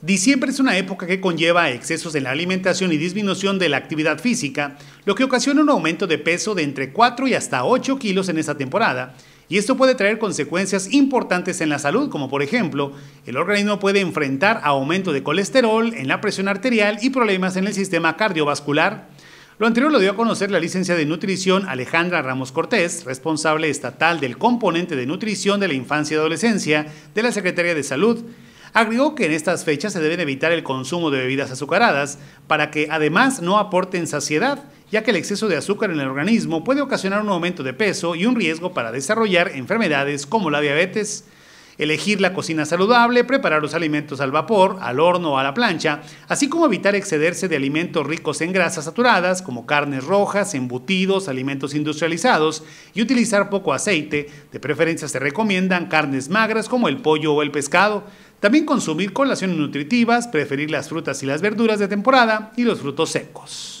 Diciembre es una época que conlleva excesos en la alimentación y disminución de la actividad física, lo que ocasiona un aumento de peso de entre 4 y hasta 8 kilos en esta temporada, y esto puede traer consecuencias importantes en la salud, como por ejemplo, el organismo puede enfrentar aumento de colesterol en la presión arterial y problemas en el sistema cardiovascular. Lo anterior lo dio a conocer la licencia de nutrición Alejandra Ramos Cortés, responsable estatal del componente de nutrición de la infancia y adolescencia de la Secretaría de Salud, Agregó que en estas fechas se deben evitar el consumo de bebidas azucaradas para que además no aporten saciedad, ya que el exceso de azúcar en el organismo puede ocasionar un aumento de peso y un riesgo para desarrollar enfermedades como la diabetes. Elegir la cocina saludable, preparar los alimentos al vapor, al horno o a la plancha, así como evitar excederse de alimentos ricos en grasas saturadas como carnes rojas, embutidos, alimentos industrializados y utilizar poco aceite. De preferencia se recomiendan carnes magras como el pollo o el pescado. También consumir colaciones nutritivas, preferir las frutas y las verduras de temporada y los frutos secos.